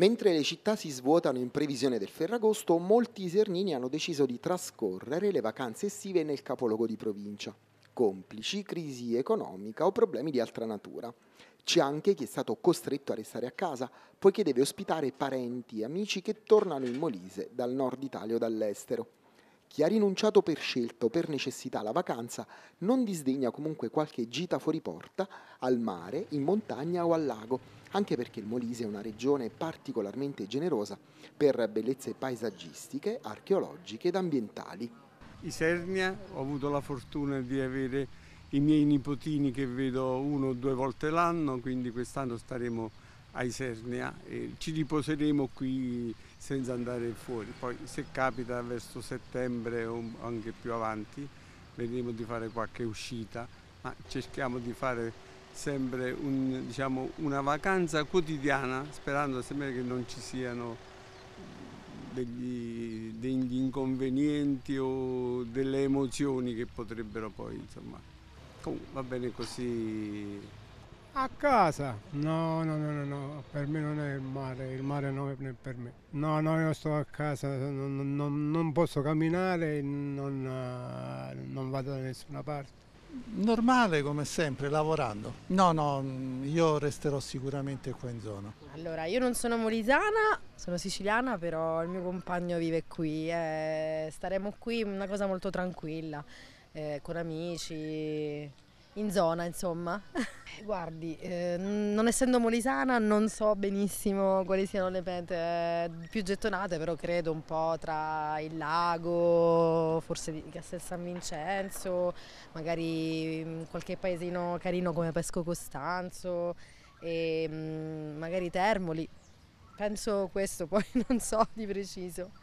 Mentre le città si svuotano in previsione del Ferragosto, molti isernini hanno deciso di trascorrere le vacanze estive nel capoluogo di provincia, complici crisi economica o problemi di altra natura. C'è anche chi è stato costretto a restare a casa, poiché deve ospitare parenti e amici che tornano in Molise dal nord Italia o dall'estero. Chi ha rinunciato per scelto, per necessità la vacanza non disdegna comunque qualche gita fuori porta, al mare, in montagna o al lago, anche perché il Molise è una regione particolarmente generosa per bellezze paesaggistiche, archeologiche ed ambientali. Isernia ho avuto la fortuna di avere i miei nipotini che vedo uno o due volte l'anno, quindi quest'anno staremo a Isernia ah, e ci riposeremo qui senza andare fuori. Poi se capita verso settembre o anche più avanti vedremo di fare qualche uscita, ma cerchiamo di fare sempre un, diciamo, una vacanza quotidiana sperando sempre che non ci siano degli, degli inconvenienti o delle emozioni che potrebbero poi insomma comunque va bene così a casa? No, no, no, no, no, per me non è il mare, il mare non è per me. No, no, io sto a casa, non, non, non posso camminare, non, non vado da nessuna parte. Normale come sempre, lavorando. No, no, io resterò sicuramente qua in zona. Allora, io non sono molisana, sono siciliana, però il mio compagno vive qui. Eh, staremo qui, una cosa molto tranquilla, eh, con amici, in zona, insomma. Eh, guardi, eh, non essendo molisana non so benissimo quali siano le pete eh, più gettonate, però credo un po' tra il lago, forse di Castel San Vincenzo, magari mm, qualche paesino carino come Pesco Costanzo e mm, magari Termoli. Penso questo, poi non so di preciso.